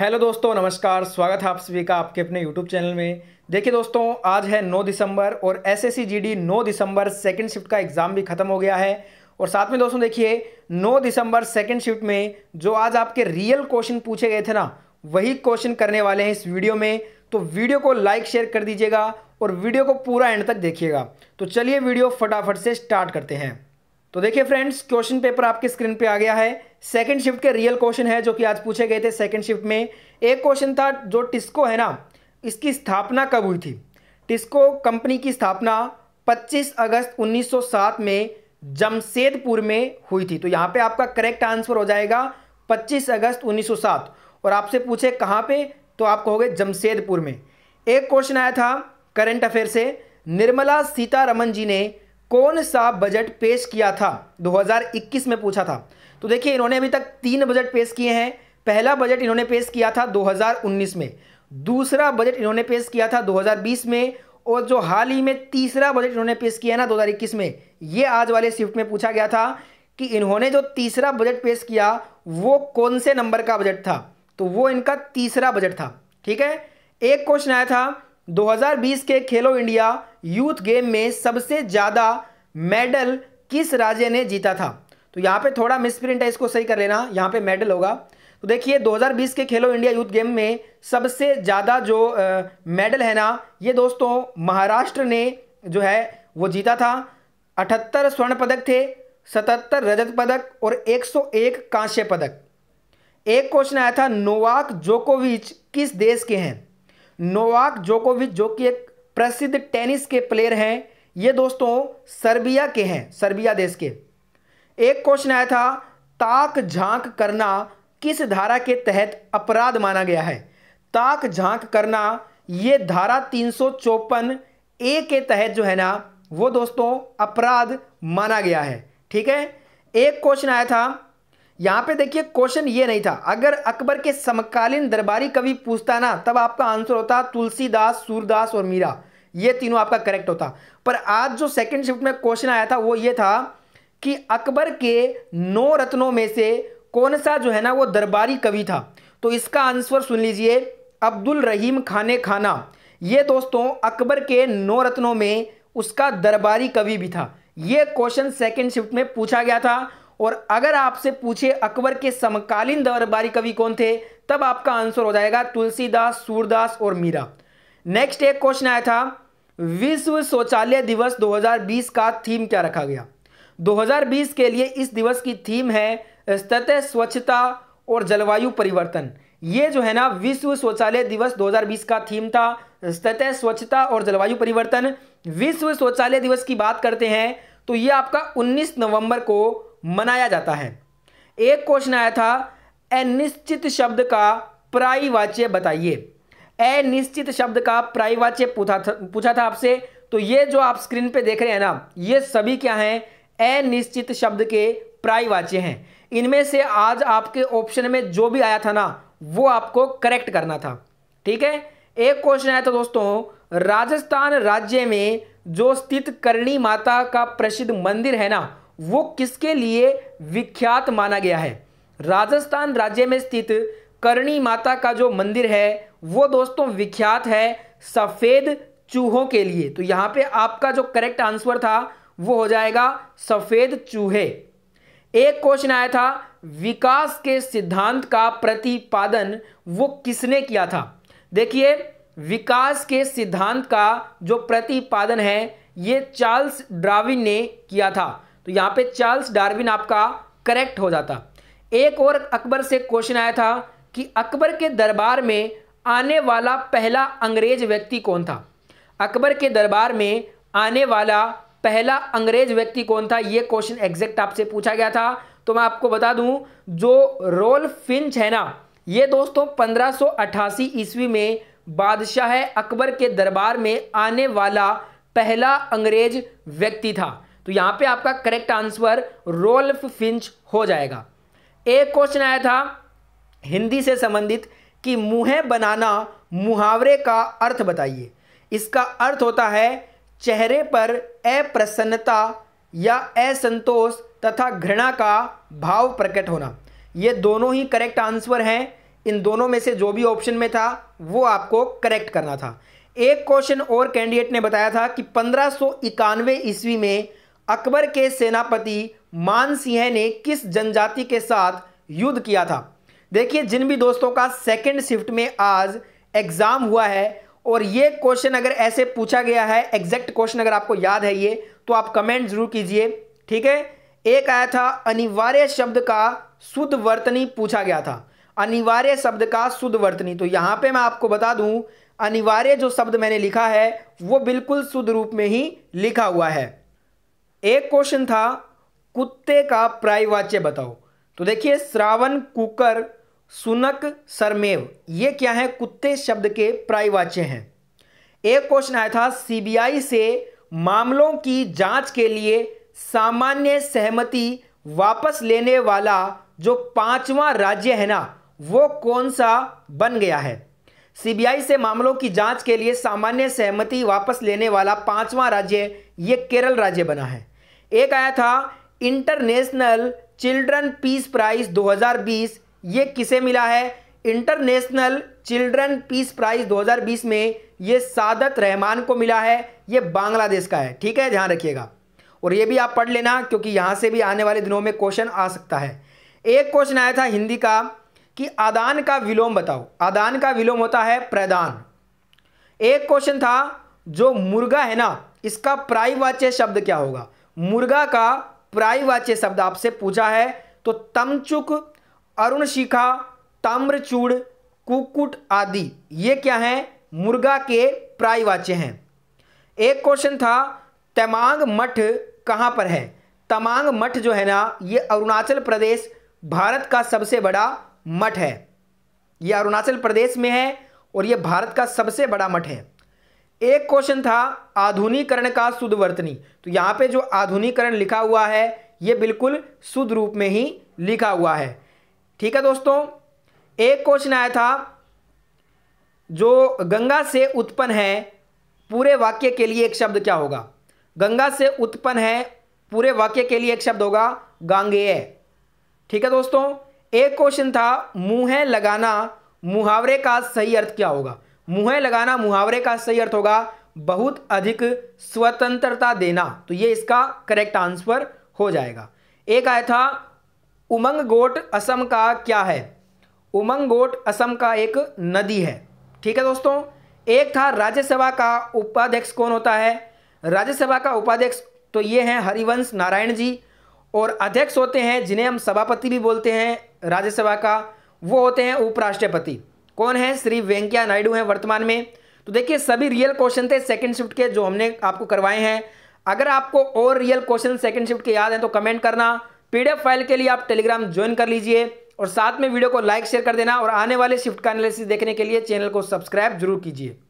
hello दोस्तों नमस्कार स्वागत है आप सभी का आपके अपने यूट्यूब चैनल में देखिए दोस्तों आज है 9 दिसंबर और एस एस 9 दिसंबर सेकंड शिफ्ट का एग्ज़ाम भी खत्म हो गया है और साथ में दोस्तों देखिए 9 दिसंबर सेकंड शिफ्ट में जो आज आपके रियल क्वेश्चन पूछे गए थे ना वही क्वेश्चन करने वाले हैं इस वीडियो में तो वीडियो को लाइक शेयर कर दीजिएगा और वीडियो को पूरा एंड तक देखिएगा तो चलिए वीडियो फटाफट से स्टार्ट करते हैं तो देखिए फ्रेंड्स क्वेश्चन पेपर आपके स्क्रीन पे आ गया है सेकंड शिफ्ट के रियल क्वेश्चन है जो कि आज पूछे गए थे सेकंड शिफ्ट में एक क्वेश्चन था जो टिस्को है ना इसकी स्थापना कब हुई थी टिस्को कंपनी की स्थापना 25 अगस्त 1907 में जमशेदपुर में हुई थी तो यहाँ पे आपका करेक्ट आंसर हो जाएगा 25 अगस्त 1907 और आपसे पूछे कहाँ पे तो आप कहोगे जमशेदपुर में एक क्वेश्चन आया था करंट अफेयर से निर्मला सीतारमन जी ने कौन सा बजट पेश किया था 2021 में पूछा था तो देखिए इन्होंने अभी तक तीन बजट पेश किए हैं पहला बजट इन्होंने पेश किया था 2019 में दूसरा बजट इन्होंने पेश किया था 2020 में और जो हाल ही में तीसरा बजट इन्होंने पेश किया है ना 2021 में ये आज वाले शिफ्ट में पूछा गया था कि इन्होंने जो तीसरा बजट पेश किया वो कौन से नंबर का बजट था तो वो इनका तीसरा बजट था ठीक है एक क्वेश्चन आया था 2020 के खेलो इंडिया यूथ गेम में सबसे ज़्यादा मेडल किस राज्य ने जीता था तो यहाँ पे थोड़ा मिसप्रिंट है इसको सही कर लेना यहाँ पे मेडल होगा तो देखिए 2020 के खेलो इंडिया यूथ गेम में सबसे ज़्यादा जो आ, मेडल है ना ये दोस्तों महाराष्ट्र ने जो है वो जीता था अठहत्तर स्वर्ण पदक थे सतहत्तर रजत पदक और एक कांस्य पदक एक क्वेश्चन आया था नोवाक जोकोविच किस देश के हैं नोवाक जोकोविच जो कि एक प्रसिद्ध टेनिस के प्लेयर हैं ये दोस्तों सर्बिया के हैं सर्बिया देश के एक क्वेश्चन आया था ताक झांक करना किस धारा के तहत अपराध माना गया है ताक झांक करना ये धारा तीन ए के तहत जो है ना वो दोस्तों अपराध माना गया है ठीक है एक क्वेश्चन आया था यहां पे देखिए क्वेश्चन ये नहीं था अगर अकबर के समकालीन दरबारी कवि पूछता ना तब आपका आंसर होता तुलसीदास सूरदास और मीरा ये तीनों आपका करेक्ट होता पर आज जो सेकंड शिफ्ट में क्वेश्चन आया था वो ये था कि अकबर के नौ रत्नों में से कौन सा जो है ना वो दरबारी कवि था तो इसका आंसर सुन लीजिए अब्दुल रहीम खाने खाना ये दोस्तों अकबर के नौ रत्नों में उसका दरबारी कवि भी था ये क्वेश्चन सेकंड शिफ्ट में पूछा गया था और अगर आपसे पूछे अकबर के समकालीन दरबारी कवि कौन थे तब आपका आंसर हो जाएगा तुलसीदास सूरदास और मीरा नेक्स्ट एक क्वेश्चन आया था विश्व शौचालय दिवस 2020 का थीम क्या रखा गया 2020 के लिए इस दिवस की थीम है सतह स्वच्छता और जलवायु परिवर्तन ये जो है ना विश्व शौचालय दिवस 2020 का थीम था सतह स्वच्छता और जलवायु परिवर्तन विश्व शौचालय दिवस की बात करते हैं तो ये आपका 19 नवंबर को मनाया जाता है एक क्वेश्चन आया था अनिश्चित शब्द का प्राइवाच्य बताइए अनिश्चित शब्द का प्रायवाच्य पूछा था पूछा था आपसे तो ये जो आप स्क्रीन पे देख रहे हैं ना ये सभी क्या हैं अनिश्चित शब्द के प्रायवाच्य हैं इनमें से आज आपके ऑप्शन में जो भी आया था ना वो आपको करेक्ट करना था ठीक है एक क्वेश्चन आया था दोस्तों राजस्थान राज्य में जो स्थित करणी माता का प्रसिद्ध मंदिर है ना वो किसके लिए विख्यात माना गया है राजस्थान राज्य में स्थित करणी माता का जो मंदिर है वो दोस्तों विख्यात है सफ़ेद चूहों के लिए तो यहां पे आपका जो करेक्ट आंसर था वो हो जाएगा सफ़ेद चूहे एक क्वेश्चन आया था विकास के सिद्धांत का प्रतिपादन वो किसने किया था देखिए विकास के सिद्धांत का जो प्रतिपादन है ये चार्ल्स ड्राविन ने किया था तो यहाँ पे चार्ल्स डार्विन आपका करेक्ट हो जाता एक और अकबर से क्वेश्चन आया था कि अकबर के दरबार में आने वाला पहला अंग्रेज व्यक्ति कौन था अकबर के दरबार में आने वाला पहला अंग्रेज व्यक्ति कौन था यह क्वेश्चन एग्जैक्ट आपसे पूछा गया था तो मैं आपको बता दूं जो रोल फिंच है ना ये दोस्तों 1588 ईस्वी में बादशाह अकबर के दरबार में आने वाला पहला अंग्रेज व्यक्ति था तो यहां पे आपका करेक्ट आंसर रोल्फ फिंच हो जाएगा एक क्वेश्चन आया था हिंदी से संबंधित कि मुँह बनाना मुहावरे का अर्थ बताइए इसका अर्थ होता है चेहरे पर अप्रसन्नता या असंतोष तथा घृणा का भाव प्रकट होना ये दोनों ही करेक्ट आंसर हैं इन दोनों में से जो भी ऑप्शन में था वो आपको करेक्ट करना था एक क्वेश्चन और कैंडिडेट ने बताया था कि पंद्रह ईस्वी में अकबर के सेनापति मान सिंह ने किस जनजाति के साथ युद्ध किया था देखिए जिन भी दोस्तों का सेकंड शिफ्ट में आज एग्ज़ाम हुआ है और ये क्वेश्चन अगर ऐसे पूछा गया है एग्जैक्ट क्वेश्चन अगर आपको याद है ये तो आप कमेंट जरूर कीजिए ठीक है एक आया था अनिवार्य शब्द का शुद्ध वर्तनी पूछा गया था अनिवार्य शब्द का शुद्ध वर्तनी तो यहां पे मैं आपको बता दूं अनिवार्य जो शब्द मैंने लिखा है वो बिल्कुल शुद्ध रूप में ही लिखा हुआ है एक क्वेश्चन था कुत्ते का प्रायवाच्य बताओ तो देखिए श्रावण कुकर सुनक सरमेव ये क्या है कुत्ते शब्द के प्रायवाच्य हैं एक क्वेश्चन आया था सीबीआई से मामलों की जांच के लिए सामान्य सहमति वापस लेने वाला जो पांचवा राज्य है ना वो कौन सा बन गया है सीबीआई से मामलों की जांच के लिए सामान्य सहमति वापस लेने वाला पांचवां राज्य ये केरल राज्य बना है एक आया था इंटरनेशनल चिल्ड्रन पीस प्राइज 2020 ये किसे मिला है इंटरनेशनल चिल्ड्रन पीस प्राइज 2020 में ये सादत रहमान को मिला है ये बांग्लादेश का है ठीक है ध्यान रखिएगा और ये भी आप पढ़ लेना क्योंकि यहाँ से भी आने वाले दिनों में क्वेश्चन आ सकता है एक क्वेश्चन आया था हिंदी का कि आदान का विलोम बताओ आदान का विलोम होता है प्रदान एक क्वेश्चन था जो मुर्गा है ना इसका प्राइवाच्य शब्द क्या होगा मुर्गा का प्राइवाच्य शब्द आपसे पूछा है तो तमचुक अरुण शिखा ताम्रचूड़ कुकुट आदि ये क्या है मुर्गा के प्राइवाच्य हैं एक क्वेश्चन था तमांग मठ कहाँ पर है तमांग मठ जो है ना ये अरुणाचल प्रदेश भारत का सबसे बड़ा मठ है यह अरुणाचल प्रदेश में है और यह भारत का सबसे बड़ा मठ है एक क्वेश्चन था आधुनिकरण का शुद्ध वर्तनी तो यहां पे जो आधुनिकरण लिखा हुआ है यह बिल्कुल शुद्ध रूप में ही लिखा हुआ है ठीक है दोस्तों एक क्वेश्चन आया था जो गंगा से उत्पन्न है पूरे वाक्य के लिए एक शब्द क्या होगा गंगा से उत्पन्न है पूरे वाक्य के लिए एक शब्द होगा गांगेय ठीक है दोस्तों एक क्वेश्चन था मुंह लगाना मुहावरे का सही अर्थ क्या होगा मुंह लगाना मुहावरे का सही अर्थ होगा बहुत अधिक स्वतंत्रता देना तो ये इसका करेक्ट आंसर हो जाएगा एक आया था उमंग गोट असम का क्या है उमंग गोट असम का एक नदी है ठीक है दोस्तों एक था राज्यसभा का उपाध्यक्ष कौन होता है राज्यसभा का उपाध्यक्ष तो ये हैं हरिवंश नारायण जी और अध्यक्ष होते हैं जिन्हें हम सभापति भी बोलते हैं राज्यसभा का वो होते हैं उपराष्ट्रपति कौन है श्री वेंकैया नायडू हैं वर्तमान में तो देखिए सभी रियल क्वेश्चन थे सेकंड शिफ्ट के जो हमने आपको करवाए हैं अगर आपको और रियल क्वेश्चन सेकंड शिफ्ट के याद हैं तो कमेंट करना पीडीएफ फाइल के लिए आप टेलीग्राम ज्वाइन कर लीजिए और साथ में वीडियो को लाइक शेयर कर देना और आने वाले शिफ्ट का एनालिसिस देखने के लिए चैनल को सब्सक्राइब जरूर कीजिए